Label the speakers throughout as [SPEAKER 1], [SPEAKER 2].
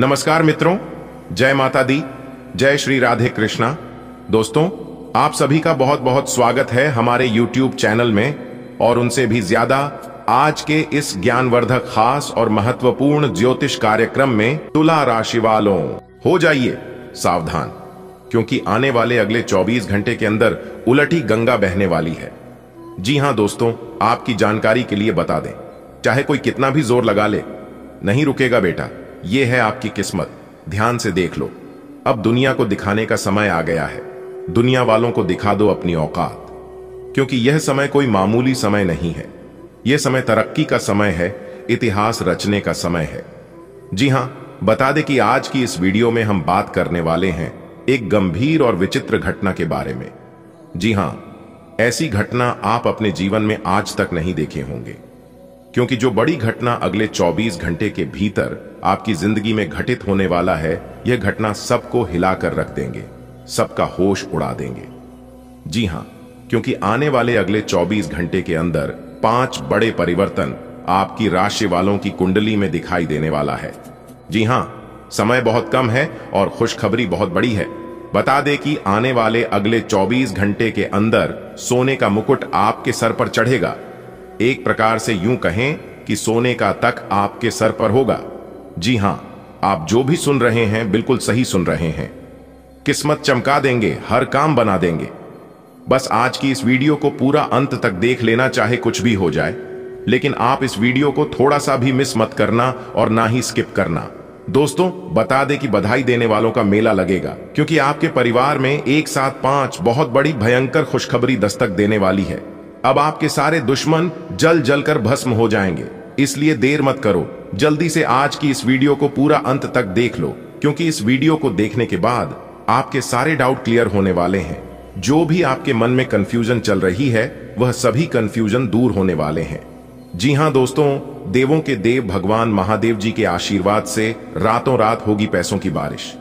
[SPEAKER 1] नमस्कार मित्रों जय माता दी जय श्री राधे कृष्णा दोस्तों आप सभी का बहुत बहुत स्वागत है हमारे YouTube चैनल में और उनसे भी ज्यादा आज के इस ज्ञानवर्धक खास और महत्वपूर्ण ज्योतिष कार्यक्रम में तुला राशि वालों हो जाइए सावधान क्योंकि आने वाले अगले 24 घंटे के अंदर उलटी गंगा बहने वाली है जी हां दोस्तों आपकी जानकारी के लिए बता दें चाहे कोई कितना भी जोर लगा ले नहीं रुकेगा बेटा ये है आपकी किस्मत ध्यान से देख लो अब दुनिया को दिखाने का समय आ गया है दुनिया वालों को दिखा दो अपनी औकात क्योंकि यह समय कोई मामूली समय नहीं है यह समय तरक्की का समय है इतिहास रचने का समय है जी हां बता दे कि आज की इस वीडियो में हम बात करने वाले हैं एक गंभीर और विचित्र घटना के बारे में जी हां ऐसी घटना आप अपने जीवन में आज तक नहीं देखे होंगे क्योंकि जो बड़ी घटना अगले 24 घंटे के भीतर आपकी जिंदगी में घटित होने वाला है यह घटना सबको हिलाकर रख देंगे सबका होश उड़ा देंगे जी हां क्योंकि आने वाले अगले 24 घंटे के अंदर पांच बड़े परिवर्तन आपकी राशि वालों की कुंडली में दिखाई देने वाला है जी हां समय बहुत कम है और खुशखबरी बहुत बड़ी है बता दे कि आने वाले अगले 24 घंटे के अंदर सोने का मुकुट आपके सर पर चढ़ेगा एक प्रकार से यूं कहें कि सोने का तक आपके सर पर होगा जी हां आप जो भी सुन रहे हैं बिल्कुल सही सुन रहे हैं किस्मत चमका देंगे हर काम बना देंगे बस आज की इस वीडियो को पूरा अंत तक देख लेना चाहे कुछ भी हो जाए लेकिन आप इस वीडियो को थोड़ा सा भी मिस मत करना और ना ही स्किप करना दोस्तों बता दे कि बधाई देने वालों का मेला लगेगा क्योंकि आपके परिवार में एक साथ पांच बहुत बड़ी भयंकर खुशखबरी दस्तक देने वाली है अब आपके सारे दुश्मन जल जल कर भस्म हो जाएंगे इसलिए देर मत करो जल्दी से आज की इस वीडियो को पूरा अंत तक देख लो क्योंकि इस वीडियो को देखने के बाद आपके सारे डाउट क्लियर होने वाले हैं जो भी आपके मन में कंफ्यूजन चल रही है वह सभी कंफ्यूजन दूर होने वाले हैं जी हाँ दोस्तों देवों के देव भगवान महादेव जी के आशीर्वाद से रातों रात होगी पैसों की बारिश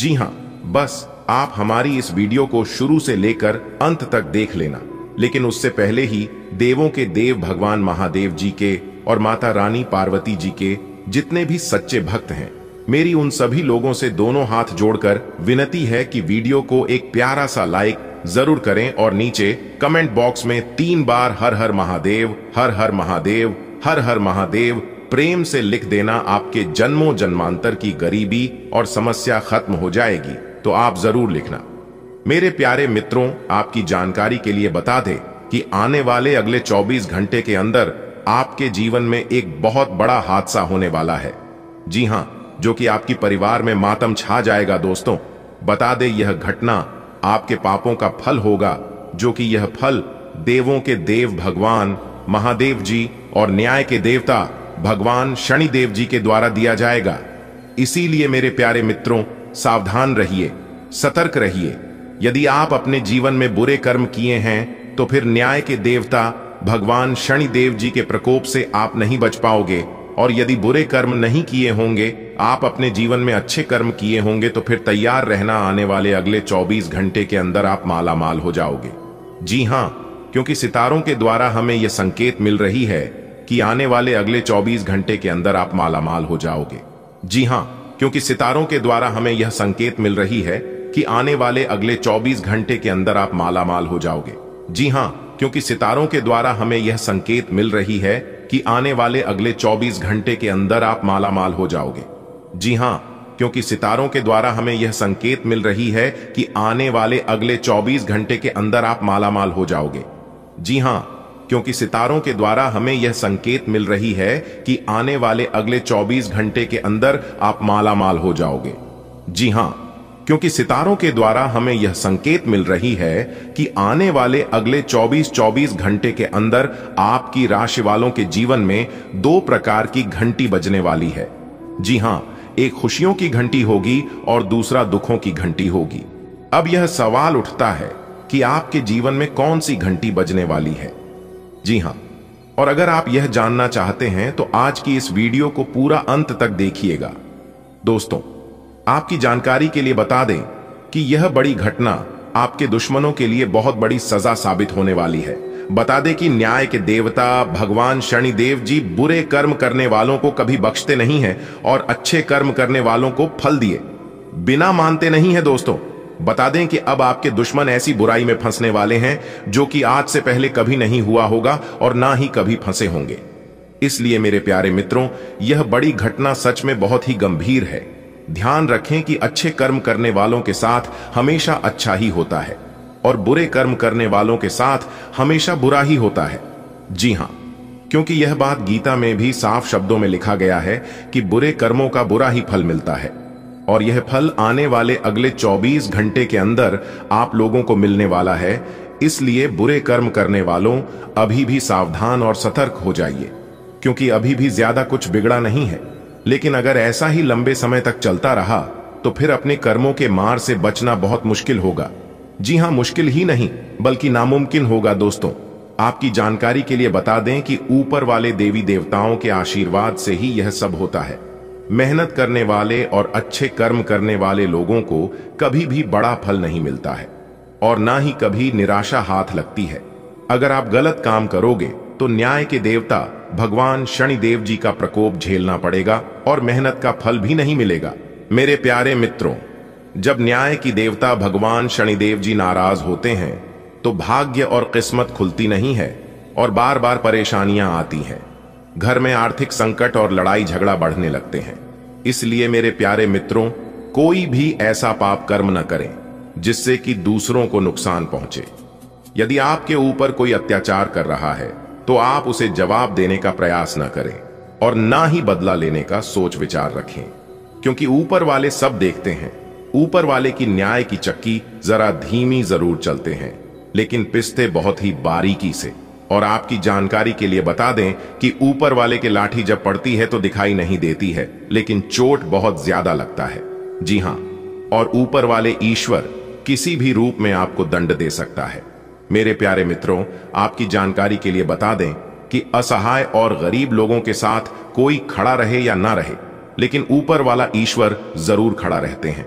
[SPEAKER 1] जी हाँ बस आप हमारी इस वीडियो को शुरू से लेकर अंत तक देख लेना लेकिन उससे पहले ही देवों के देव भगवान महादेव जी के और माता रानी पार्वती जी के जितने भी सच्चे भक्त हैं मेरी उन सभी लोगों से दोनों हाथ जोड़कर विनती है कि वीडियो को एक प्यारा सा लाइक जरूर करें और नीचे कमेंट बॉक्स में तीन बार हर हर महादेव हर हर महादेव हर हर महादेव प्रेम से लिख देना आपके जन्मों जन्मांतर की गरीबी और समस्या खत्म हो जाएगी तो आप जरूर लिखना मेरे प्यारे मित्रों आपकी जानकारी के लिए बता दें कि आने वाले अगले 24 घंटे के अंदर आपके जीवन में एक बहुत बड़ा हादसा होने वाला है जी हां जो कि आपकी परिवार में मातम छा जाएगा दोस्तों बता दे यह घटना आपके पापों का फल होगा जो कि यह फल देवों के देव भगवान महादेव जी और न्याय के देवता भगवान शनि देव जी के द्वारा दिया जाएगा इसीलिए मेरे प्यारे मित्रों सावधान रहिए सतर्क रहिए यदि आप अपने जीवन में बुरे कर्म किए हैं तो फिर न्याय के देवता भगवान शनि देव जी के प्रकोप से आप नहीं बच पाओगे और यदि बुरे कर्म नहीं किए होंगे आप अपने जीवन में अच्छे कर्म किए होंगे तो फिर तैयार रहना आने वाले अगले 24 घंटे के अंदर आप मालामाल हो जाओगे जी हाँ क्योंकि सितारों के द्वारा हमें यह संकेत मिल रही है कि आने वाले अगले 24 घंटे के अंदर आप मालामाल हो जाओगे जी हाँ क्योंकि सितारों के द्वारा हमें यह संकेत मिल रही है कि आने वाले अगले चौबीस घंटे के अंदर आप मालामाल हो जाओगे जी हाँ क्योंकि सितारों के द्वारा हमें यह संकेत मिल रही है कि आने वाले अगले 24 घंटे के अंदर आप मालामाल हो जाओगे जी हां क्योंकि सितारों के द्वारा हमें यह संकेत मिल रही है कि आने वाले अगले 24 घंटे के अंदर आप मालामाल हो जाओगे जी हां क्योंकि सितारों के द्वारा हमें यह संकेत मिल रही है कि आने वाले अगले 24 घंटे के अंदर आप मालामाल हो जाओगे जी हां क्योंकि सितारों के द्वारा हमें यह संकेत मिल रही है कि आने वाले अगले 24-24 घंटे के अंदर आपकी राशि वालों के जीवन में दो प्रकार की घंटी बजने वाली है जी हां एक खुशियों की घंटी होगी और दूसरा दुखों की घंटी होगी अब यह सवाल उठता है कि आपके जीवन में कौन सी घंटी बजने वाली है जी हां और अगर आप यह जानना चाहते हैं तो आज की इस वीडियो को पूरा अंत तक देखिएगा दोस्तों आपकी जानकारी के लिए बता दें कि यह बड़ी घटना आपके दुश्मनों के लिए बहुत बड़ी सजा साबित होने वाली है बता दें कि न्याय के देवता भगवान शनिदेव जी बुरे कर्म करने वालों को कभी बख्शते नहीं है और अच्छे कर्म करने वालों को फल दिए बिना मानते नहीं है दोस्तों बता दें कि अब आपके दुश्मन ऐसी बुराई में फंसने वाले हैं जो कि आज से पहले कभी नहीं हुआ होगा और ना ही कभी फंसे होंगे इसलिए मेरे प्यारे मित्रों यह बड़ी घटना सच में बहुत ही गंभीर है ध्यान रखें कि अच्छे कर्म करने वालों के साथ हमेशा अच्छा ही होता है और बुरे कर्म करने वालों के साथ हमेशा बुरा ही होता है जी हां क्योंकि यह बात गीता में भी साफ शब्दों में लिखा गया है कि बुरे कर्मों का बुरा ही फल मिलता है और यह फल आने वाले अगले 24 घंटे के अंदर आप लोगों को मिलने वाला है इसलिए बुरे कर्म करने वालों अभी भी सावधान और सतर्क हो जाइए क्योंकि अभी भी ज्यादा कुछ बिगड़ा नहीं है लेकिन अगर ऐसा ही लंबे समय तक चलता रहा तो फिर अपने कर्मों के मार से बचना बहुत मुश्किल होगा जी हाँ मुश्किल ही नहीं बल्कि नामुमकिन होगा दोस्तों आपकी जानकारी के लिए बता दें कि ऊपर वाले देवी देवताओं के आशीर्वाद से ही यह सब होता है मेहनत करने वाले और अच्छे कर्म करने वाले लोगों को कभी भी बड़ा फल नहीं मिलता है और ना ही कभी निराशा हाथ लगती है अगर आप गलत काम करोगे तो न्याय के देवता भगवान शनिदेव जी का प्रकोप झेलना पड़ेगा और मेहनत का फल भी नहीं मिलेगा मेरे प्यारे मित्रों जब न्याय की देवता भगवान शनिदेव जी नाराज होते हैं तो भाग्य और किस्मत खुलती नहीं है और बार बार परेशानियां आती हैं घर में आर्थिक संकट और लड़ाई झगड़ा बढ़ने लगते हैं इसलिए मेरे प्यारे मित्रों कोई भी ऐसा पाप कर्म न करें जिससे कि दूसरों को नुकसान पहुंचे यदि आपके ऊपर कोई अत्याचार कर रहा है तो आप उसे जवाब देने का प्रयास न करें और ना ही बदला लेने का सोच विचार रखें क्योंकि ऊपर वाले सब देखते हैं ऊपर वाले की न्याय की चक्की जरा धीमी जरूर चलते हैं लेकिन पिस्ते बहुत ही बारीकी से और आपकी जानकारी के लिए बता दें कि ऊपर वाले के लाठी जब पड़ती है तो दिखाई नहीं देती है लेकिन चोट बहुत ज्यादा लगता है जी हां और ऊपर वाले ईश्वर किसी भी रूप में आपको दंड दे सकता है मेरे प्यारे मित्रों आपकी जानकारी के लिए बता दें कि असहाय और गरीब लोगों के साथ कोई खड़ा रहे या ना रहे लेकिन ऊपर वाला ईश्वर जरूर खड़ा रहते हैं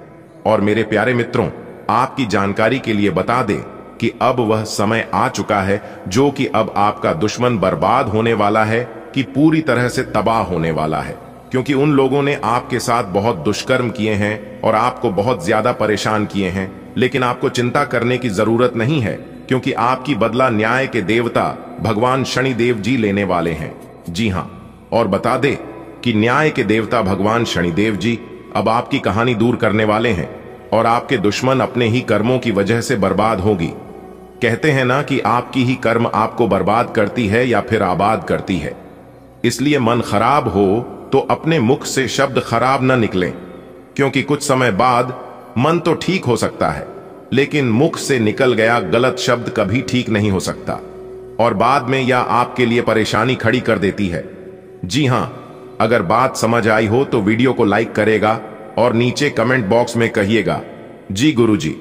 [SPEAKER 1] और मेरे प्यारे मित्रों आपकी जानकारी के लिए बता दें कि अब वह समय आ चुका है जो कि अब आपका दुश्मन बर्बाद होने वाला है कि पूरी तरह से तबाह होने वाला है क्योंकि उन लोगों ने आपके साथ बहुत दुष्कर्म किए हैं और आपको बहुत ज्यादा परेशान किए हैं लेकिन आपको चिंता करने की जरूरत नहीं है क्योंकि आपकी बदला न्याय के देवता भगवान शनिदेव जी लेने वाले हैं जी हाँ और बता दे कि न्याय के देवता भगवान शनिदेव जी अब आपकी कहानी दूर करने वाले हैं और आपके दुश्मन अपने ही कर्मों की वजह से बर्बाद होगी कहते हैं ना कि आपकी ही कर्म आपको बर्बाद करती है या फिर आबाद करती है इसलिए मन खराब हो तो अपने मुख से शब्द खराब न निकले क्योंकि कुछ समय बाद मन तो ठीक हो सकता है लेकिन मुख से निकल गया गलत शब्द कभी ठीक नहीं हो सकता और बाद में यह आपके लिए परेशानी खड़ी कर देती है जी हां अगर बात समझ आई हो तो वीडियो को लाइक करेगा और नीचे कमेंट बॉक्स में कहिएगा जी गुरुजी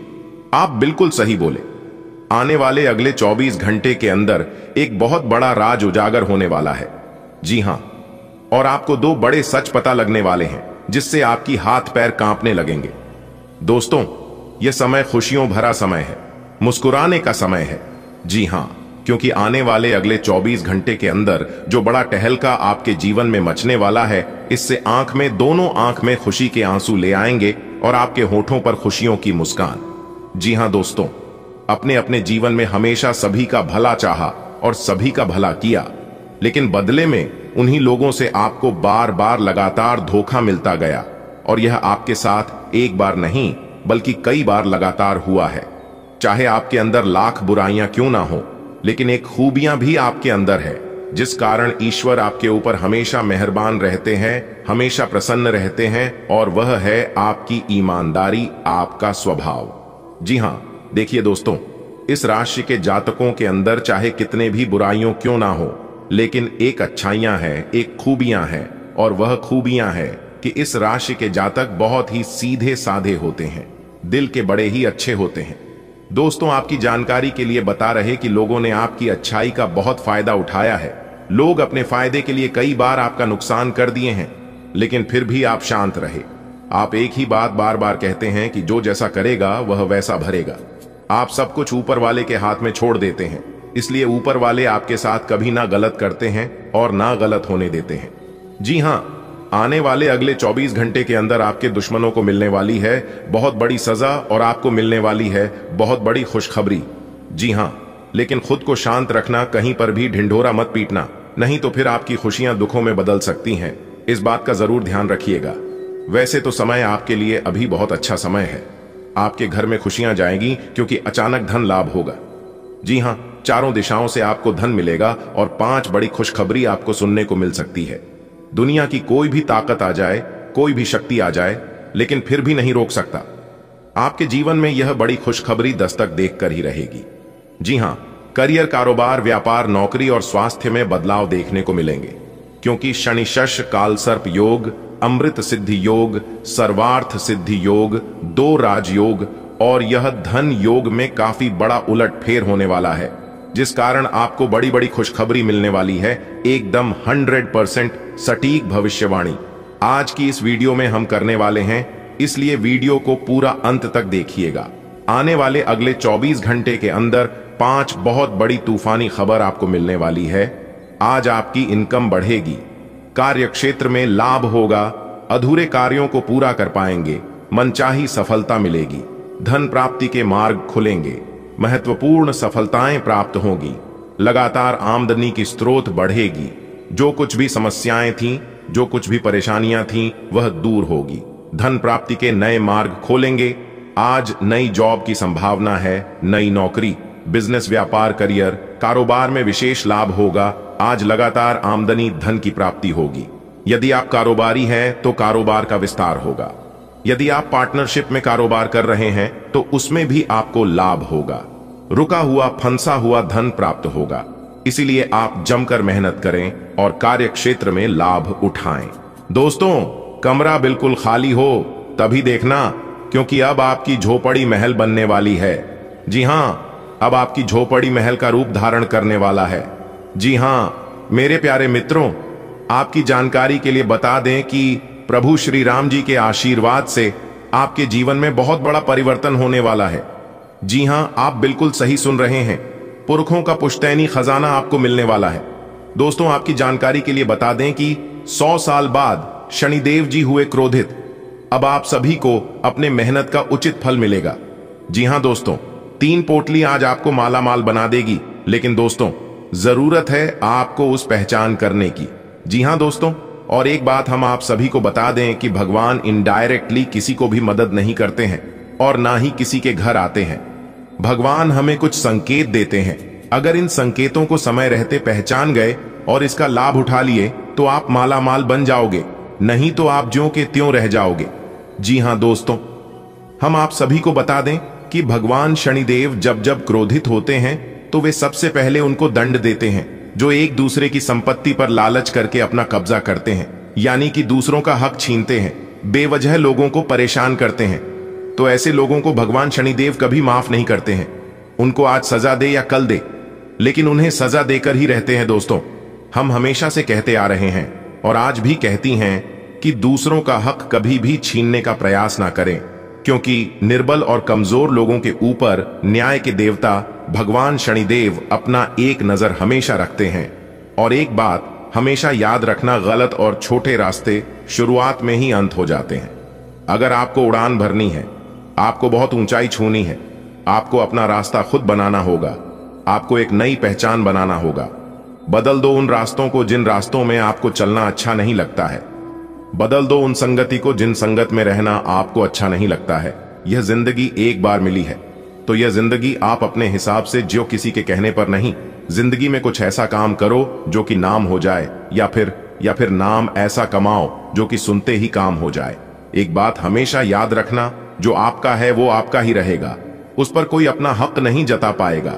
[SPEAKER 1] आप बिल्कुल सही बोले आने वाले अगले 24 घंटे के अंदर एक बहुत बड़ा राज उजागर होने वाला है जी हां और आपको दो बड़े सच पता लगने वाले हैं जिससे आपकी हाथ पैर कांपने लगेंगे दोस्तों यह समय खुशियों भरा समय है मुस्कुराने का समय है जी हां क्योंकि आने वाले अगले 24 घंटे के अंदर जो बड़ा टहलका आपके जीवन में मचने वाला है इससे आंख में दोनों आंख में खुशी के आंसू ले आएंगे और आपके होठों पर खुशियों की मुस्कान जी हां दोस्तों अपने अपने जीवन में हमेशा सभी का भला चाहा और सभी का भला किया लेकिन बदले में उन्हीं लोगों से आपको बार बार लगातार धोखा मिलता गया और यह आपके साथ एक बार नहीं बल्कि कई बार लगातार हुआ है चाहे आपके अंदर लाख बुराइयां क्यों ना हो लेकिन एक खूबियां भी आपके अंदर है जिस कारण ईश्वर आपके ऊपर हमेशा मेहरबान रहते हैं हमेशा प्रसन्न रहते हैं और वह है आपकी ईमानदारी आपका स्वभाव जी हाँ देखिए दोस्तों इस राशि के जातकों के अंदर चाहे कितने भी बुराइयों क्यों ना हो लेकिन एक अच्छाइयां हैं एक खूबियां हैं और वह खूबियां हैं कि इस राशि के जातक बहुत ही सीधे साधे होते हैं दिल के बड़े ही अच्छे होते हैं दोस्तों आपकी जानकारी के लिए बता रहे कि लोगों ने आपकी अच्छाई का बहुत फायदा उठाया है लोग अपने फायदे के लिए कई बार आपका नुकसान कर दिए हैं लेकिन फिर भी आप शांत रहे आप एक ही बात बार बार कहते हैं कि जो जैसा करेगा वह वैसा भरेगा आप सब कुछ ऊपर वाले के हाथ में छोड़ देते हैं इसलिए ऊपर वाले आपके साथ कभी ना गलत करते हैं और ना गलत होने देते हैं जी हाँ आने वाले अगले 24 घंटे के अंदर आपके दुश्मनों को मिलने वाली है बहुत बड़ी सजा और आपको मिलने वाली है बहुत बड़ी खुशखबरी जी हाँ लेकिन खुद को शांत रखना कहीं पर भी ढिंढोरा मत पीटना नहीं तो फिर आपकी खुशियां दुखों में बदल सकती हैं इस बात का जरूर ध्यान रखिएगा वैसे तो समय आपके लिए अभी बहुत अच्छा समय है आपके घर में खुशियां जाएंगी क्योंकि अचानक धन लाभ होगा जी हाँ चारों दिशाओं से आपको धन मिलेगा और पांच बड़ी खुशखबरी आपको सुनने को मिल सकती है दुनिया की कोई भी ताकत आ जाए कोई भी शक्ति आ जाए लेकिन फिर भी नहीं रोक सकता आपके जीवन में यह बड़ी खुशखबरी दस्तक देख कर ही रहेगी जी हां करियर कारोबार व्यापार नौकरी और स्वास्थ्य में बदलाव देखने को मिलेंगे क्योंकि शनिशश कालसर्प योग अमृत सिद्धि योग सर्वार्थ सिद्धि योग दो राजयोग और यह धन योग में काफी बड़ा उलटफेर होने वाला है जिस कारण आपको बड़ी बड़ी खुशखबरी मिलने वाली है एकदम 100 परसेंट सटीक भविष्यवाणी आज की इस वीडियो में हम करने वाले हैं इसलिए वीडियो को पूरा अंत तक देखिएगा आने वाले अगले 24 घंटे के अंदर पांच बहुत बड़ी तूफानी खबर आपको मिलने वाली है आज आपकी इनकम बढ़ेगी कार्य क्षेत्र में लाभ होगा अधूरे कार्यों को पूरा कर पाएंगे मनचाही सफलता मिलेगी धन प्राप्ति के मार्ग खुलेंगे महत्वपूर्ण सफलताएं प्राप्त होंगी लगातार आमदनी की स्रोत बढ़ेगी जो कुछ भी समस्याएं थीं, जो कुछ भी परेशानियां थीं, वह दूर होगी धन प्राप्ति के नए मार्ग खोलेंगे आज नई जॉब की संभावना है नई नौकरी बिजनेस व्यापार करियर कारोबार में विशेष लाभ होगा आज लगातार आमदनी धन की प्राप्ति होगी यदि आप कारोबारी हैं तो कारोबार का विस्तार होगा यदि आप पार्टनरशिप में कारोबार कर रहे हैं तो उसमें भी आपको लाभ होगा रुका हुआ फंसा हुआ धन प्राप्त होगा इसीलिए आप जमकर मेहनत करें और कार्य क्षेत्र में लाभ उठाएं। दोस्तों कमरा बिल्कुल खाली हो तभी देखना क्योंकि अब आपकी झोपड़ी महल बनने वाली है जी हाँ अब आपकी झोपड़ी महल का रूप धारण करने वाला है जी हाँ मेरे प्यारे मित्रों आपकी जानकारी के लिए बता दें कि प्रभु श्री राम जी के आशीर्वाद से आपके जीवन में बहुत बड़ा परिवर्तन होने वाला है जी हां आप बिल्कुल सही सुन रहे हैं पुरखों का पुश्तैनी खजाना आपको मिलने वाला है दोस्तों आपकी जानकारी के लिए बता दें कि सौ साल बाद शनिदेव जी हुए क्रोधित अब आप सभी को अपने मेहनत का उचित फल मिलेगा जी हां दोस्तों तीन पोटली आज आपको माला माल बना देगी लेकिन दोस्तों जरूरत है आपको उस पहचान करने की जी हां दोस्तों और एक बात हम आप सभी को बता दें कि भगवान इनडायरेक्टली किसी को भी मदद नहीं करते हैं और ना ही किसी के घर आते हैं भगवान हमें कुछ संकेत देते हैं अगर इन संकेतों को समय रहते पहचान गए और इसका लाभ उठा लिए तो आप माला माल बन जाओगे नहीं तो आप ज्यो के त्यों रह जाओगे जी हाँ दोस्तों हम आप सभी को बता दें कि भगवान शनिदेव जब जब क्रोधित होते हैं तो वे सबसे पहले उनको दंड देते हैं जो एक दूसरे की संपत्ति पर लालच करके अपना कब्जा करते हैं यानी कि दूसरों का हक छीनते हैं बेवजह लोगों को परेशान करते हैं तो ऐसे लोगों को भगवान शनिदेव कभी माफ नहीं करते हैं उनको आज सजा दे या कल दे लेकिन उन्हें सजा देकर ही रहते हैं दोस्तों हम हमेशा से कहते आ रहे हैं और आज भी कहती हैं कि दूसरों का हक कभी भी छीनने का प्रयास ना करें क्योंकि निर्बल और कमजोर लोगों के ऊपर न्याय के देवता भगवान शनिदेव अपना एक नजर हमेशा रखते हैं और एक बात हमेशा याद रखना गलत और छोटे रास्ते शुरुआत में ही अंत हो जाते हैं अगर आपको उड़ान भरनी है आपको बहुत ऊंचाई छूनी है आपको अपना रास्ता खुद बनाना होगा आपको एक नई पहचान बनाना होगा बदल दो उन रास्तों को जिन रास्तों में आपको चलना अच्छा नहीं लगता है बदल दो उन संगति को जिन संगत में रहना आपको अच्छा नहीं लगता है यह जिंदगी एक बार मिली है तो यह जिंदगी आप अपने हिसाब से जो किसी के कहने पर नहीं जिंदगी में कुछ ऐसा काम करो जो कि नाम हो जाए या फिर या फिर नाम ऐसा कमाओ जो कि सुनते ही काम हो जाए एक बात हमेशा याद रखना जो आपका है वो आपका ही रहेगा उस पर कोई अपना हक नहीं जता पाएगा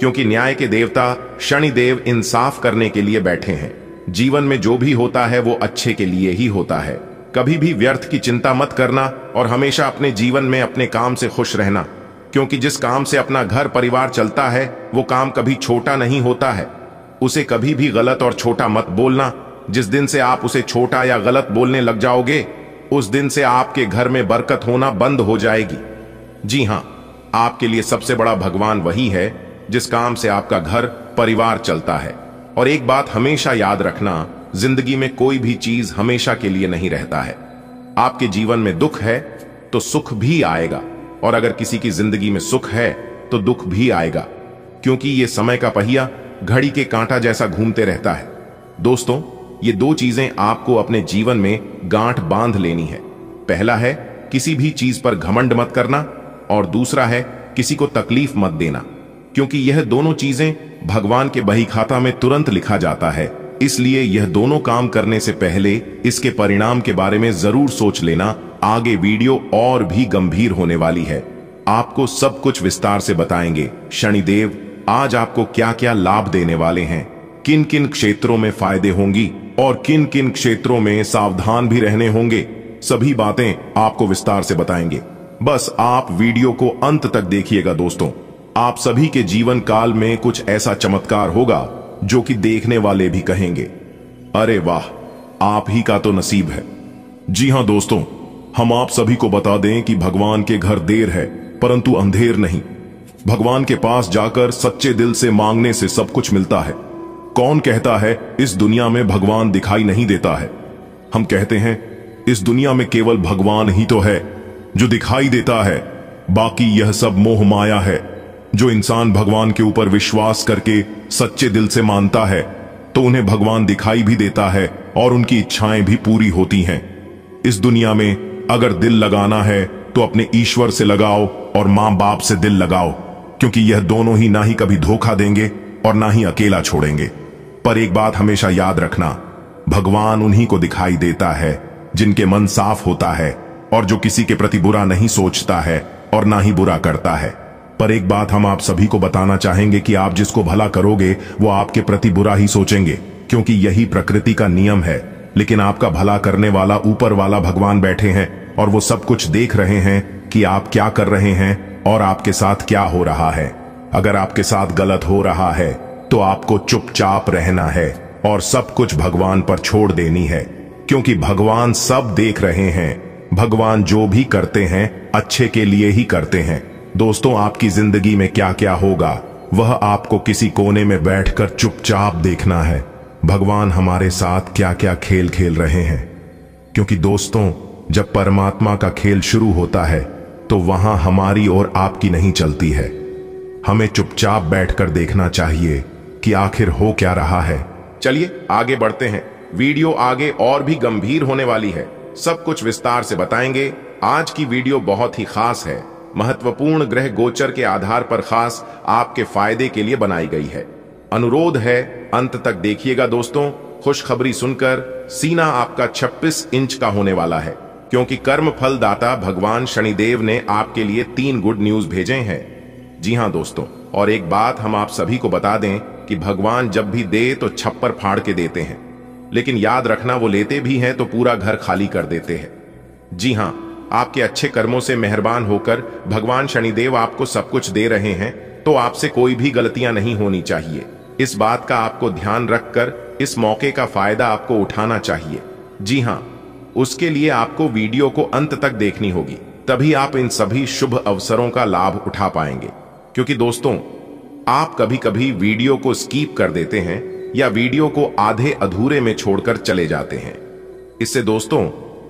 [SPEAKER 1] क्योंकि न्याय के देवता शनिदेव इंसाफ करने के लिए बैठे हैं जीवन में जो भी होता है वो अच्छे के लिए ही होता है कभी भी व्यर्थ की चिंता मत करना और हमेशा अपने जीवन में अपने काम से खुश रहना क्योंकि जिस काम से अपना घर परिवार चलता है वो काम कभी छोटा नहीं होता है उसे कभी भी गलत और छोटा मत बोलना जिस दिन से आप उसे छोटा या गलत बोलने लग जाओगे उस दिन से आपके घर में बरकत होना बंद हो जाएगी जी हां आपके लिए सबसे बड़ा भगवान वही है जिस काम से आपका घर परिवार चलता है और एक बात हमेशा याद रखना जिंदगी में कोई भी चीज हमेशा के लिए नहीं रहता है आपके जीवन में दुख है तो सुख भी आएगा और अगर किसी की जिंदगी में सुख है तो दुख भी आएगा क्योंकि ये समय का पहिया घड़ी के कांटा जैसा घूमते रहता है दोस्तों ये दो चीजें आपको अपने जीवन में गांठ बांध लेनी है पहला है किसी भी चीज पर घमंड मत करना और दूसरा है किसी को तकलीफ मत देना क्योंकि यह दोनों चीजें भगवान के बही खाता में तुरंत लिखा जाता है इसलिए यह दोनों काम करने से पहले इसके परिणाम के बारे में जरूर सोच लेना आगे वीडियो और भी गंभीर होने वाली है आपको सब कुछ विस्तार से बताएंगे शनिदेव आज आपको क्या क्या लाभ देने वाले हैं किन किन क्षेत्रों में फायदे होंगी और किन किन क्षेत्रों में सावधान भी रहने होंगे सभी बातें आपको विस्तार से बताएंगे बस आप वीडियो को अंत तक देखिएगा दोस्तों आप सभी के जीवन काल में कुछ ऐसा चमत्कार होगा जो कि देखने वाले भी कहेंगे अरे वाह आप ही का तो नसीब है जी हां दोस्तों हम आप सभी को बता दें कि भगवान के घर देर है परंतु अंधेर नहीं भगवान के पास जाकर सच्चे दिल से मांगने से सब कुछ मिलता है कौन कहता है इस दुनिया में भगवान दिखाई नहीं देता है हम कहते हैं इस दुनिया में केवल भगवान ही तो है जो दिखाई देता है बाकी यह सब मोह माया है जो इंसान भगवान के ऊपर विश्वास करके सच्चे दिल से मानता है तो उन्हें भगवान दिखाई भी देता है और उनकी इच्छाएं भी पूरी होती हैं इस दुनिया में अगर दिल लगाना है तो अपने ईश्वर से लगाओ और मां बाप से दिल लगाओ क्योंकि यह दोनों ही ना ही कभी धोखा देंगे और ना ही अकेला छोड़ेंगे पर एक बात हमेशा याद रखना भगवान उन्हीं को दिखाई देता है जिनके मन साफ होता है और जो किसी के प्रति बुरा नहीं सोचता है और ना ही बुरा करता है पर एक बात हम आप सभी को बताना चाहेंगे कि आप जिसको भला करोगे वो आपके प्रति बुरा ही सोचेंगे क्योंकि यही प्रकृति का नियम है लेकिन आपका भला करने वाला ऊपर वाला भगवान बैठे हैं और वो सब कुछ देख रहे हैं कि आप क्या कर रहे हैं और आपके साथ क्या हो रहा है अगर आपके साथ गलत हो रहा है तो आपको चुपचाप रहना है और सब कुछ भगवान पर छोड़ देनी है क्योंकि भगवान सब देख रहे हैं भगवान जो भी करते हैं अच्छे के लिए ही करते हैं दोस्तों आपकी जिंदगी में क्या क्या होगा वह आपको किसी कोने में बैठकर चुपचाप देखना है भगवान हमारे साथ क्या क्या खेल खेल रहे हैं क्योंकि दोस्तों जब परमात्मा का खेल शुरू होता है तो वहां हमारी और आपकी नहीं चलती है हमें चुपचाप बैठकर देखना चाहिए कि आखिर हो क्या रहा है चलिए आगे बढ़ते हैं वीडियो आगे और भी गंभीर होने वाली है सब कुछ विस्तार से बताएंगे आज की वीडियो बहुत ही खास है महत्वपूर्ण ग्रह गोचर के आधार पर खास आपके फायदे के लिए बनाई गई है अनुरोध है अंत तक देखिएगा दोस्तों खुशखबरी सुनकर सीना आपका 26 इंच का होने वाला है क्योंकि कर्म फल दाता भगवान शनिदेव ने आपके लिए तीन गुड न्यूज भेजे हैं जी हाँ दोस्तों और एक बात हम आप सभी को बता दें कि भगवान जब भी दे तो छप्पर फाड़ के देते हैं लेकिन याद रखना वो लेते भी हैं तो पूरा घर खाली कर देते हैं जी हाँ आपके अच्छे कर्मों से मेहरबान होकर भगवान शनिदेव आपको सब कुछ दे रहे हैं तो आपसे कोई भी गलतियां नहीं होनी चाहिए इस बात का आपको ध्यान रखकर इस मौके का फायदा आपको उठाना चाहिए जी हाँ उसके लिए आपको वीडियो को अंत तक देखनी होगी तभी आप इन सभी शुभ अवसरों का लाभ उठा पाएंगे क्योंकि दोस्तों आप कभी कभी वीडियो को स्कीप कर देते हैं या वीडियो को आधे अधूरे में छोड़कर चले जाते हैं इससे दोस्तों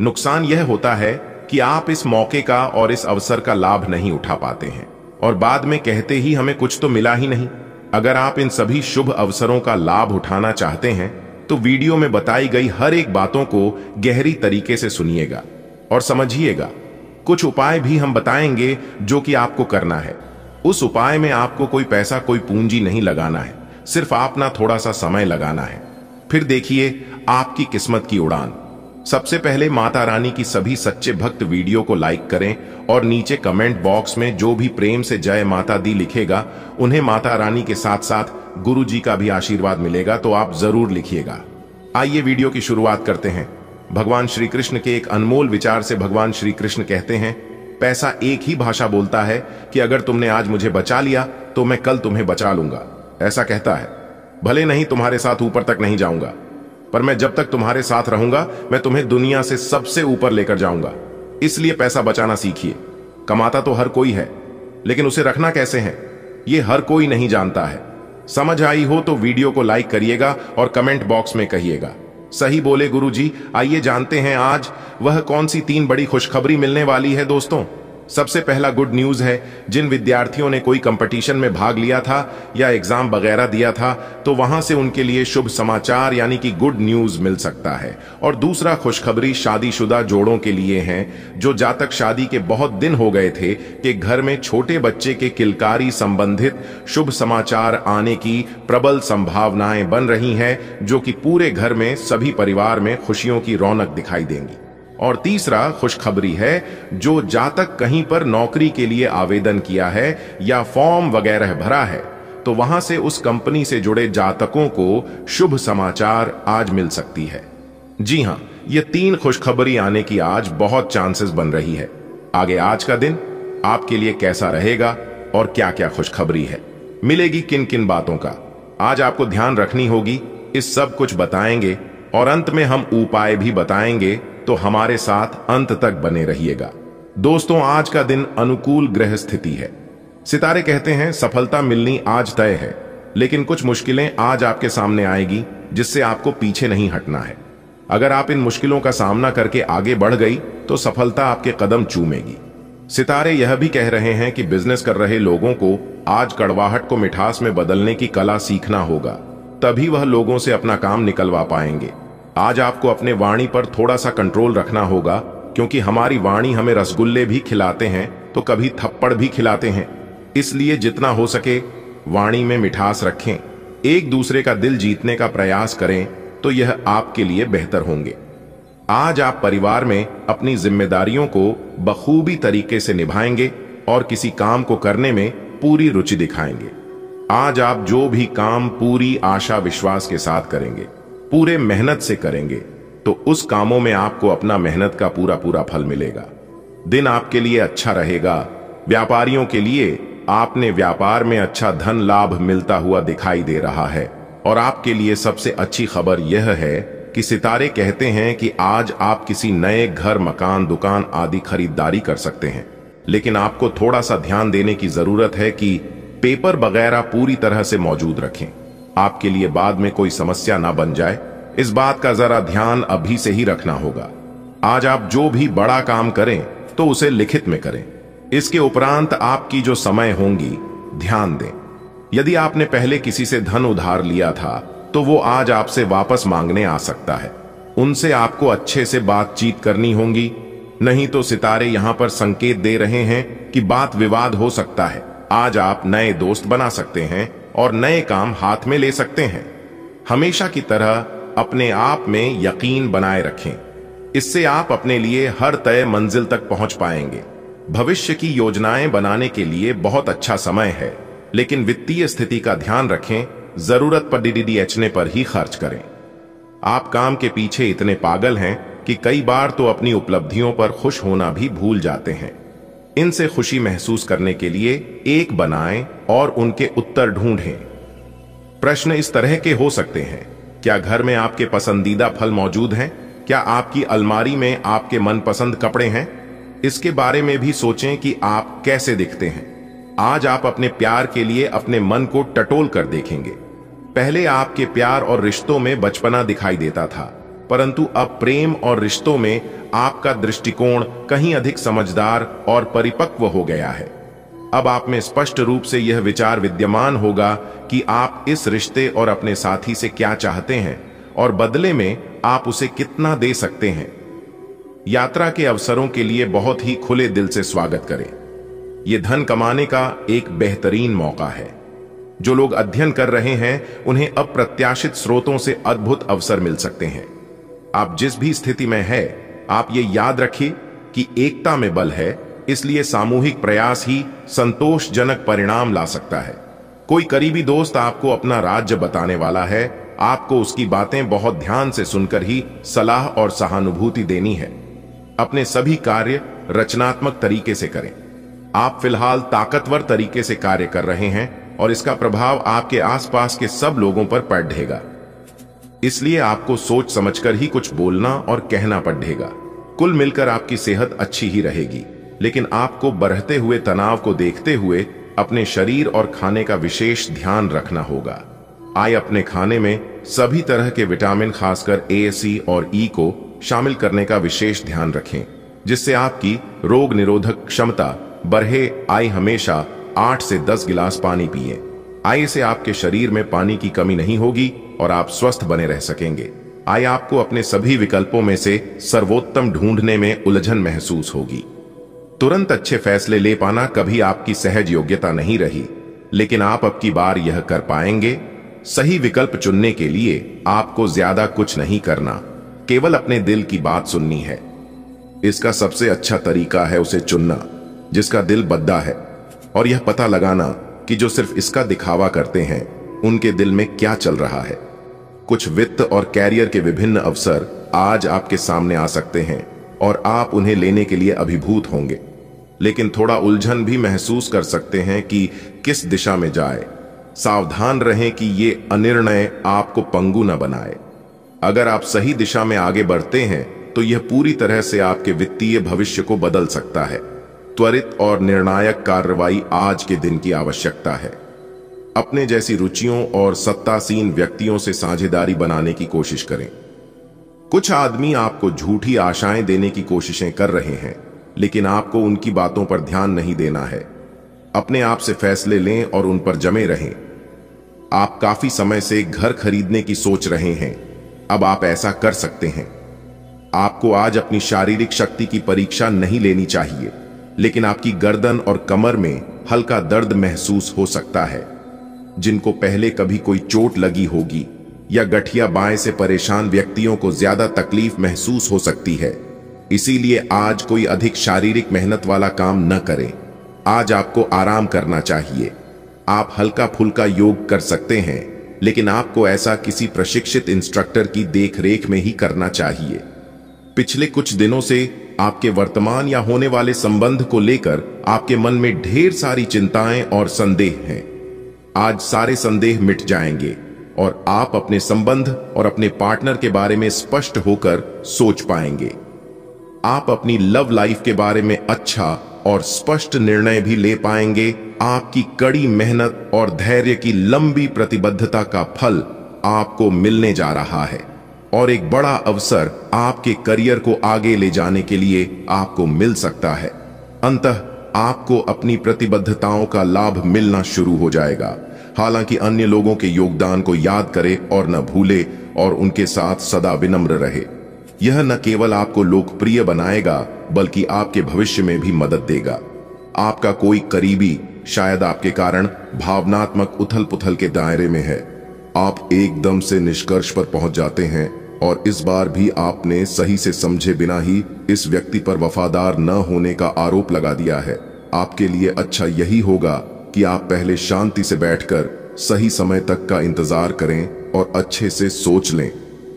[SPEAKER 1] नुकसान यह होता है कि आप इस मौके का और इस अवसर का लाभ नहीं उठा पाते हैं और बाद में कहते ही हमें कुछ तो मिला ही नहीं अगर आप इन सभी शुभ अवसरों का लाभ उठाना चाहते हैं तो वीडियो में बताई गई हर एक बातों को गहरी तरीके से सुनिएगा और समझिएगा कुछ उपाय भी हम बताएंगे जो कि आपको करना है उस उपाय में आपको कोई पैसा कोई पूंजी नहीं लगाना है सिर्फ अपना थोड़ा सा समय लगाना है फिर देखिए आपकी किस्मत की उड़ान सबसे पहले माता रानी की सभी सच्चे भक्त वीडियो को लाइक करें और नीचे कमेंट बॉक्स में जो भी प्रेम से जय माता दी लिखेगा उन्हें माता रानी के साथ साथ गुरु जी का भी आशीर्वाद मिलेगा तो आप जरूर लिखिएगा आइए वीडियो की शुरुआत करते हैं भगवान श्री कृष्ण के एक अनमोल विचार से भगवान श्री कृष्ण कहते हैं पैसा एक ही भाषा बोलता है कि अगर तुमने आज मुझे बचा लिया तो मैं कल तुम्हें बचा लूंगा ऐसा कहता है भले नहीं तुम्हारे साथ ऊपर तक नहीं जाऊंगा पर मैं जब तक तुम्हारे साथ रहूंगा मैं तुम्हें दुनिया से सबसे ऊपर लेकर जाऊंगा इसलिए पैसा बचाना सीखिए कमाता तो हर कोई है लेकिन उसे रखना कैसे है ये हर कोई नहीं जानता है समझ आई हो तो वीडियो को लाइक करिएगा और कमेंट बॉक्स में कहिएगा सही बोले गुरुजी, आइए जानते हैं आज वह कौन सी तीन बड़ी खुशखबरी मिलने वाली है दोस्तों सबसे पहला गुड न्यूज़ है जिन विद्यार्थियों ने कोई कंपटीशन में भाग लिया था या एग्ज़ाम वगैरह दिया था तो वहां से उनके लिए शुभ समाचार यानी कि गुड न्यूज़ मिल सकता है और दूसरा खुशखबरी शादीशुदा जोड़ों के लिए है जो जातक शादी के बहुत दिन हो गए थे कि घर में छोटे बच्चे के किलकारी संबंधित शुभ समाचार आने की प्रबल संभावनाएं बन रही है जो कि पूरे घर में सभी परिवार में खुशियों की रौनक दिखाई देंगी और तीसरा खुशखबरी है जो जातक कहीं पर नौकरी के लिए आवेदन किया है या फॉर्म वगैरह भरा है तो वहां से उस कंपनी से जुड़े जातकों को शुभ समाचार आज मिल सकती है जी हां ये तीन खुशखबरी आने की आज बहुत चांसेस बन रही है आगे आज का दिन आपके लिए कैसा रहेगा और क्या क्या खुशखबरी है मिलेगी किन किन बातों का आज आपको ध्यान रखनी होगी इस सब कुछ बताएंगे और अंत में हम उपाय भी बताएंगे तो हमारे साथ अंत तक बने रहिएगा दोस्तों आज का दिन अनुकूल ग्रह स्थिति है सितारे कहते हैं सफलता मिलनी आज तय है लेकिन कुछ मुश्किलें आज आपके सामने आएगी जिससे आपको पीछे नहीं हटना है अगर आप इन मुश्किलों का सामना करके आगे बढ़ गई तो सफलता आपके कदम चूमेगी सितारे यह भी कह रहे हैं कि बिजनेस कर रहे लोगों को आज कड़वाहट को मिठास में बदलने की कला सीखना होगा तभी वह लोगों से अपना काम निकलवा पाएंगे आज आपको अपने वाणी पर थोड़ा सा कंट्रोल रखना होगा क्योंकि हमारी वाणी हमें रसगुल्ले भी खिलाते हैं तो कभी थप्पड़ भी खिलाते हैं इसलिए जितना हो सके वाणी में मिठास रखें एक दूसरे का दिल जीतने का प्रयास करें तो यह आपके लिए बेहतर होंगे आज आप परिवार में अपनी जिम्मेदारियों को बखूबी तरीके से निभाएंगे और किसी काम को करने में पूरी रुचि दिखाएंगे आज आप जो भी काम पूरी आशा विश्वास के साथ करेंगे पूरे मेहनत से करेंगे तो उस कामों में आपको अपना मेहनत का पूरा पूरा फल मिलेगा दिन आपके लिए अच्छा रहेगा व्यापारियों के लिए आपने व्यापार में अच्छा धन लाभ मिलता हुआ दिखाई दे रहा है और आपके लिए सबसे अच्छी खबर यह है कि सितारे कहते हैं कि आज आप किसी नए घर मकान दुकान आदि खरीदारी कर सकते हैं लेकिन आपको थोड़ा सा ध्यान देने की जरूरत है कि पेपर वगैरह पूरी तरह से मौजूद रखें आपके लिए बाद में कोई समस्या ना बन जाए इस बात का जरा ध्यान अभी से ही रखना होगा आज आप जो भी बड़ा काम करें तो उसे लिखित में करें इसके उपरांत आपकी जो समय होंगी ध्यान दें यदि आपने पहले किसी से धन उधार लिया था तो वो आज आपसे वापस मांगने आ सकता है उनसे आपको अच्छे से बातचीत करनी होगी नहीं तो सितारे यहां पर संकेत दे रहे हैं कि बात विवाद हो सकता है आज आप नए दोस्त बना सकते हैं और नए काम हाथ में ले सकते हैं हमेशा की तरह अपने आप में यकीन बनाए रखें इससे आप अपने लिए हर तय मंजिल तक पहुंच पाएंगे भविष्य की योजनाएं बनाने के लिए बहुत अच्छा समय है लेकिन वित्तीय स्थिति का ध्यान रखें जरूरत पर एचने पर ही खर्च करें आप काम के पीछे इतने पागल हैं कि कई बार तो अपनी उपलब्धियों पर खुश होना भी भूल जाते हैं इनसे खुशी महसूस करने के लिए एक बनाएं और उनके उत्तर ढूंढें प्रश्न इस तरह के हो सकते हैं क्या घर में आपके पसंदीदा फल मौजूद हैं क्या आपकी अलमारी में आपके मनपसंद कपड़े हैं इसके बारे में भी सोचें कि आप कैसे दिखते हैं आज आप अपने प्यार के लिए अपने मन को टटोल कर देखेंगे पहले आपके प्यार और रिश्तों में बचपना दिखाई देता था परंतु अब प्रेम और रिश्तों में आपका दृष्टिकोण कहीं अधिक समझदार और परिपक्व हो गया है अब आप में स्पष्ट रूप से यह विचार विद्यमान होगा कि आप इस रिश्ते और अपने साथी से क्या चाहते हैं और बदले में आप उसे कितना दे सकते हैं यात्रा के अवसरों के लिए बहुत ही खुले दिल से स्वागत करें यह धन कमाने का एक बेहतरीन मौका है जो लोग अध्ययन कर रहे हैं उन्हें अप्रत्याशित स्रोतों से अद्भुत अवसर मिल सकते हैं आप जिस भी स्थिति में है आप ये याद रखिए कि एकता में बल है इसलिए सामूहिक प्रयास ही संतोषजनक परिणाम ला सकता है कोई करीबी दोस्त आपको अपना राज्य बताने वाला है आपको उसकी बातें बहुत ध्यान से सुनकर ही सलाह और सहानुभूति देनी है अपने सभी कार्य रचनात्मक तरीके से करें आप फिलहाल ताकतवर तरीके से कार्य कर रहे हैं और इसका प्रभाव आपके आसपास के सब लोगों पर पड़ इसलिए आपको सोच समझकर ही कुछ बोलना और कहना पड़ेगा कुल मिलकर आपकी सेहत अच्छी ही रहेगी लेकिन आपको बढ़ते हुए तनाव को देखते हुए अपने शरीर और खाने का विशेष ध्यान रखना होगा आए अपने खाने में सभी तरह के विटामिन खासकर ए सी और ई e को शामिल करने का विशेष ध्यान रखें जिससे आपकी रोग निरोधक क्षमता बढ़े आए हमेशा आठ से दस गिलास पानी पिए आय से आपके शरीर में पानी की कमी नहीं होगी और आप स्वस्थ बने रह सकेंगे आई आपको अपने सभी विकल्पों में से सर्वोत्तम ढूंढने में उलझन महसूस होगी तुरंत अच्छे फैसले ले पाना कभी आपकी सहज योग्यता नहीं रही लेकिन आप अब की बार यह कर पाएंगे सही विकल्प चुनने के लिए आपको ज्यादा कुछ नहीं करना केवल अपने दिल की बात सुननी है इसका सबसे अच्छा तरीका है उसे चुनना जिसका दिल बद्दा है और यह पता लगाना कि जो सिर्फ इसका दिखावा करते हैं उनके दिल में क्या चल रहा है कुछ वित्त और कैरियर के विभिन्न अवसर आज आपके सामने आ सकते हैं और आप उन्हें लेने के लिए अभिभूत होंगे लेकिन थोड़ा उलझन भी महसूस कर सकते हैं कि किस दिशा में जाए सावधान रहें कि ये अनिर्णय आपको पंगु न बनाए अगर आप सही दिशा में आगे बढ़ते हैं तो यह पूरी तरह से आपके वित्तीय भविष्य को बदल सकता है त्वरित और निर्णायक कार्रवाई आज के दिन की आवश्यकता है अपने जैसी रुचियों और सत्तासीन व्यक्तियों से साझेदारी बनाने की कोशिश करें कुछ आदमी आपको झूठी आशाएं देने की कोशिशें कर रहे हैं लेकिन आपको उनकी बातों पर ध्यान नहीं देना है अपने आप से फैसले लें और उन पर जमे रहें आप काफी समय से घर खरीदने की सोच रहे हैं अब आप ऐसा कर सकते हैं आपको आज अपनी शारीरिक शक्ति की परीक्षा नहीं लेनी चाहिए लेकिन आपकी गर्दन और कमर में हल्का दर्द महसूस हो सकता है जिनको पहले कभी कोई चोट लगी होगी या गठिया बाएं से परेशान व्यक्तियों को ज्यादा तकलीफ महसूस हो सकती है इसीलिए आज कोई अधिक शारीरिक मेहनत वाला काम न करें आज आपको आराम करना चाहिए आप हल्का फुल्का योग कर सकते हैं लेकिन आपको ऐसा किसी प्रशिक्षित इंस्ट्रक्टर की देखरेख में ही करना चाहिए पिछले कुछ दिनों से आपके वर्तमान या होने वाले संबंध को लेकर आपके मन में ढेर सारी चिंताएं और संदेह हैं आज सारे संदेह मिट जाएंगे और आप अपने संबंध और अपने पार्टनर के बारे में स्पष्ट होकर सोच पाएंगे आप अपनी लव लाइफ के बारे में अच्छा और स्पष्ट निर्णय भी ले पाएंगे आपकी कड़ी मेहनत और धैर्य की लंबी प्रतिबद्धता का फल आपको मिलने जा रहा है और एक बड़ा अवसर आपके करियर को आगे ले जाने के लिए आपको मिल सकता है अंतः आपको अपनी प्रतिबद्धताओं का लाभ मिलना शुरू हो जाएगा हालांकि अन्य लोगों के योगदान को याद करे और न भूले और उनके साथ सदा विनम्र रहे यह न केवल आपको लोकप्रिय बनाएगा बल्कि आपके भविष्य में भी मदद देगा आपका कोई करीबी शायद आपके कारण भावनात्मक उथल पुथल के दायरे में है आप एकदम से निष्कर्ष पर पहुंच जाते हैं और इस बार भी आपने सही से समझे बिना ही इस व्यक्ति पर वफादार न होने का आरोप लगा दिया है आपके लिए अच्छा यही होगा कि आप पहले शांति से बैठकर सही समय तक का इंतजार करें और अच्छे से सोच लें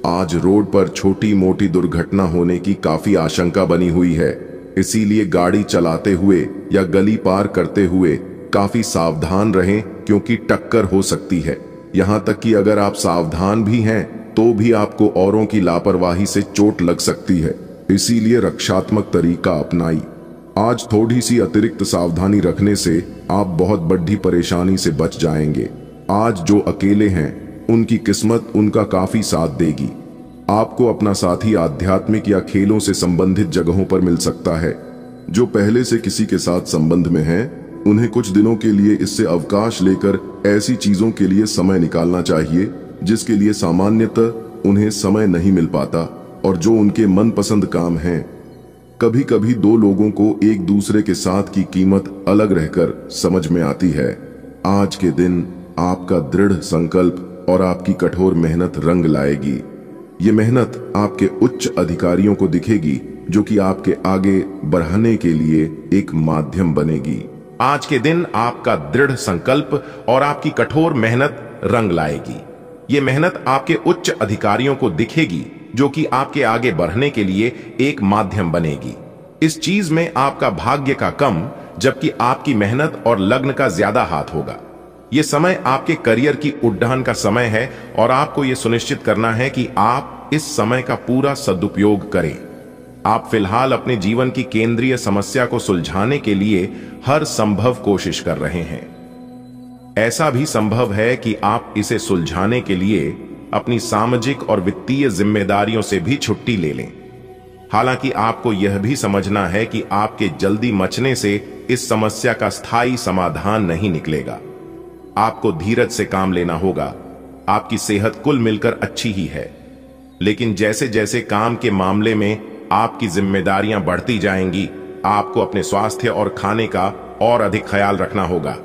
[SPEAKER 1] आज रोड पर छोटी मोटी दुर्घटना होने की काफी आशंका बनी हुई है इसीलिए गाड़ी चलाते हुए या गली पार करते हुए काफी सावधान रहें क्योंकि टक्कर हो सकती है यहां तक कि अगर आप सावधान भी हैं तो भी आपको औरों की लापरवाही से चोट लग सकती है इसीलिए रक्षात्मक तरीका अपनाई आज थोड़ी सी अतिरिक्त सावधानी रखने से आप बहुत बड़ी परेशानी से बच जाएंगे आज जो अकेले हैं उनकी किस्मत उनका काफी साथ देगी आपको अपना साथी आध्यात्मिक या खेलों से संबंधित जगहों पर मिल सकता है जो पहले से किसी के साथ संबंध में हैं, उन्हें कुछ दिनों के लिए इससे अवकाश लेकर ऐसी चीजों के लिए समय निकालना चाहिए जिसके लिए सामान्यतः उन्हें समय नहीं मिल पाता और जो उनके मनपसंद काम हैं कभी कभी दो लोगों को एक दूसरे के साथ की कीमत अलग रहकर समझ में आती है आज के दिन आपका दृढ़ संकल्प और आपकी कठोर मेहनत रंग लाएगी ये मेहनत आपके उच्च अधिकारियों को दिखेगी जो कि आपके आगे बढ़ाने के लिए एक माध्यम बनेगी आज के दिन आपका दृढ़ संकल्प और आपकी कठोर मेहनत रंग लाएगी ये मेहनत आपके उच्च अधिकारियों को दिखेगी जो कि आपके आगे बढ़ने के लिए एक माध्यम बनेगी इस चीज में आपका भाग्य का कम जबकि आपकी मेहनत और लग्न का ज्यादा हाथ होगा ये समय आपके करियर की उड्डान का समय है और आपको ये सुनिश्चित करना है कि आप इस समय का पूरा सदुपयोग करें आप फिलहाल अपने जीवन की केंद्रीय समस्या को सुलझाने के लिए हर संभव कोशिश कर रहे हैं ऐसा भी संभव है कि आप इसे सुलझाने के लिए अपनी सामाजिक और वित्तीय जिम्मेदारियों से भी छुट्टी ले लें हालांकि आपको यह भी समझना है कि आपके जल्दी मचने से इस समस्या का स्थायी समाधान नहीं निकलेगा आपको धीरज से काम लेना होगा आपकी सेहत कुल मिलकर अच्छी ही है लेकिन जैसे जैसे काम के मामले में आपकी जिम्मेदारियां बढ़ती जाएंगी आपको अपने स्वास्थ्य और खाने का और अधिक ख्याल रखना होगा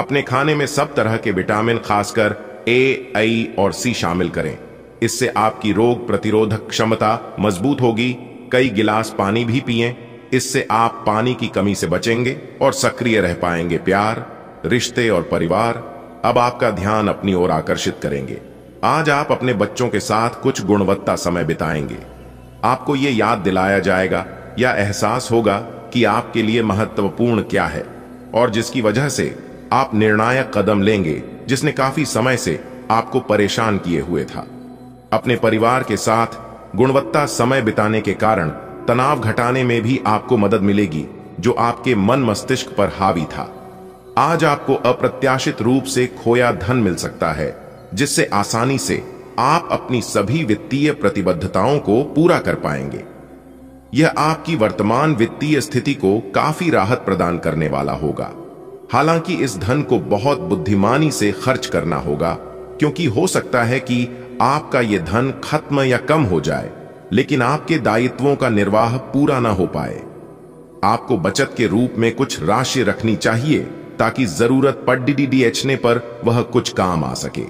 [SPEAKER 1] अपने खाने में सब तरह के विटामिन खासकर ए आई और सी शामिल करें इससे आपकी रोग प्रतिरोधक क्षमता मजबूत होगी कई गिलास पानी भी पिए इससे आप पानी की कमी से बचेंगे और सक्रिय रह पाएंगे प्यार रिश्ते और परिवार अब आपका ध्यान अपनी ओर आकर्षित करेंगे आज आप अपने बच्चों के साथ कुछ गुणवत्ता समय बिताएंगे आपको ये याद दिलाया जाएगा या एहसास होगा कि आपके लिए महत्वपूर्ण क्या है और जिसकी वजह से आप निर्णायक कदम लेंगे जिसने काफी समय से आपको परेशान किए हुए था अपने परिवार के साथ गुणवत्ता समय बिताने के कारण तनाव घटाने में भी आपको मदद मिलेगी जो आपके मन मस्तिष्क पर हावी था आज आपको अप्रत्याशित रूप से खोया धन मिल सकता है जिससे आसानी से आप अपनी सभी वित्तीय प्रतिबद्धताओं को पूरा कर पाएंगे यह आपकी वर्तमान वित्तीय स्थिति को काफी राहत प्रदान करने वाला होगा हालांकि इस धन को बहुत बुद्धिमानी से खर्च करना होगा क्योंकि हो सकता है कि आपका यह धन खत्म या कम हो जाए लेकिन आपके दायित्वों का निर्वाह पूरा ना हो पाए आपको बचत के रूप में कुछ राशि रखनी चाहिए ताकि जरूरत पड़ डीडीएचने पर वह कुछ काम आ सके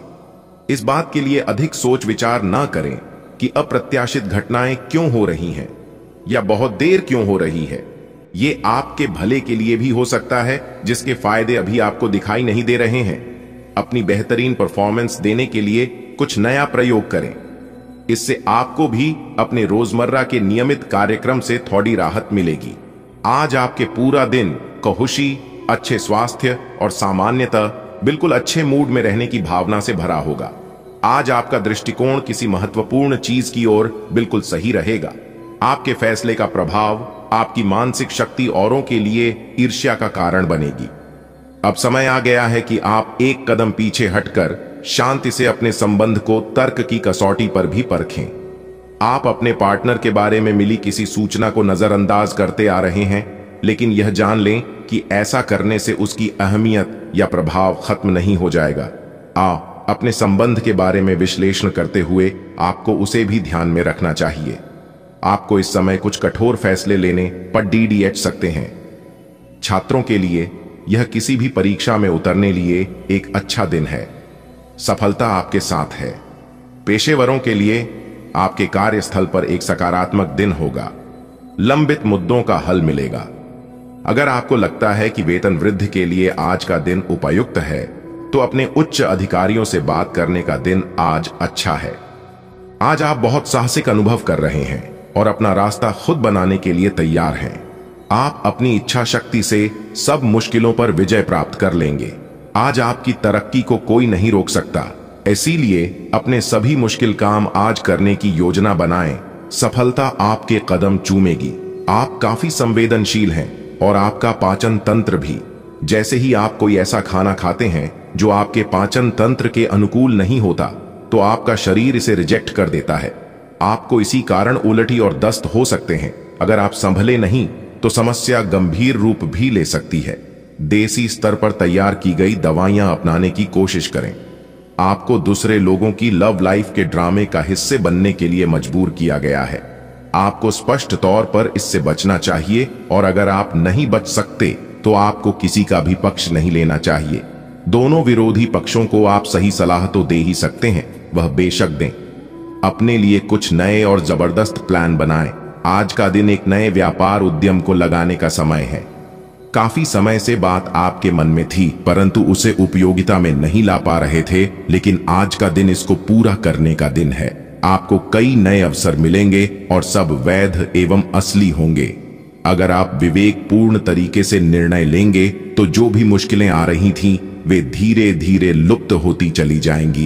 [SPEAKER 1] इस बात के लिए अधिक सोच विचार ना करें कि अप्रत्याशित घटनाएं क्यों हो रही हैं या बहुत देर क्यों हो रही है ये आपके भले के लिए भी हो सकता है जिसके फायदे अभी आपको दिखाई नहीं दे रहे हैं अपनी बेहतरीन परफॉर्मेंस देने के लिए कुछ नया प्रयोग करें इससे आपको भी अपने रोजमर्रा के नियमित कार्यक्रम से थोड़ी राहत मिलेगी आज आपके पूरा दिन कहुशी अच्छे स्वास्थ्य और सामान्यतः बिल्कुल अच्छे मूड में रहने की भावना से भरा होगा आज आपका दृष्टिकोण किसी महत्वपूर्ण चीज की ओर बिल्कुल सही रहेगा आपके फैसले का प्रभाव आपकी मानसिक शक्ति औरों के लिए ईर्ष्या का कारण बनेगी अब समय आ गया है कि आप एक कदम पीछे हटकर शांति से अपने संबंध को तर्क की कसौटी पर भी परखें आप अपने पार्टनर के बारे में मिली किसी सूचना को नजरअंदाज करते आ रहे हैं लेकिन यह जान लें कि ऐसा करने से उसकी अहमियत या प्रभाव खत्म नहीं हो जाएगा आ अपने संबंध के बारे में विश्लेषण करते हुए आपको उसे भी ध्यान में रखना चाहिए आपको इस समय कुछ कठोर फैसले लेने पर डीडीएच सकते हैं छात्रों के लिए यह किसी भी परीक्षा में उतरने लिए एक अच्छा दिन है सफलता आपके साथ है पेशेवरों के लिए आपके कार्यस्थल पर एक सकारात्मक दिन होगा लंबित मुद्दों का हल मिलेगा अगर आपको लगता है कि वेतन वृद्धि के लिए आज का दिन उपयुक्त है तो अपने उच्च अधिकारियों से बात करने का दिन आज अच्छा है आज आप बहुत साहसिक अनुभव कर रहे हैं और अपना रास्ता खुद बनाने के लिए तैयार हैं आप अपनी इच्छा शक्ति से सब मुश्किलों पर विजय प्राप्त कर लेंगे आज आपकी तरक्की को कोई नहीं रोक सकता इसीलिए अपने सभी मुश्किल काम आज करने की योजना बनाएं सफलता आपके कदम चूमेगी आप काफी संवेदनशील हैं और आपका पाचन तंत्र भी जैसे ही आप कोई ऐसा खाना खाते हैं जो आपके पाचन तंत्र के अनुकूल नहीं होता तो आपका शरीर इसे रिजेक्ट कर देता है आपको इसी कारण उलटी और दस्त हो सकते हैं अगर आप संभले नहीं तो समस्या गंभीर रूप भी ले सकती है देसी स्तर पर तैयार की गई दवाइयां अपनाने की कोशिश करें आपको दूसरे लोगों की लव लाइफ के ड्रामे का हिस्से बनने के लिए मजबूर किया गया है आपको स्पष्ट तौर पर इससे बचना चाहिए और अगर आप नहीं बच सकते तो आपको किसी का भी पक्ष नहीं लेना चाहिए दोनों विरोधी पक्षों को आप सही सलाह तो दे ही सकते हैं वह बेशक दें अपने लिए कुछ नए और जबरदस्त प्लान बनाएं। आज का दिन एक नए व्यापार उद्यम को लगाने का समय है काफी समय से बात आपके मन में थी परंतु उसे उपयोगिता में नहीं ला पा रहे थे लेकिन आज का दिन इसको पूरा करने का दिन है आपको कई नए अवसर मिलेंगे और सब वैध एवं असली होंगे अगर आप विवेक पूर्ण तरीके से निर्णय लेंगे तो जो भी मुश्किलें आ रही थीं, वे धीरे धीरे लुप्त होती चली जाएंगी